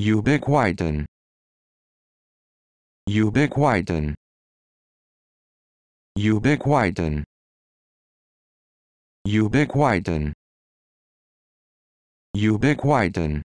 ubiquitin ubiquitin ubiquitin ubiquitin ubiquitin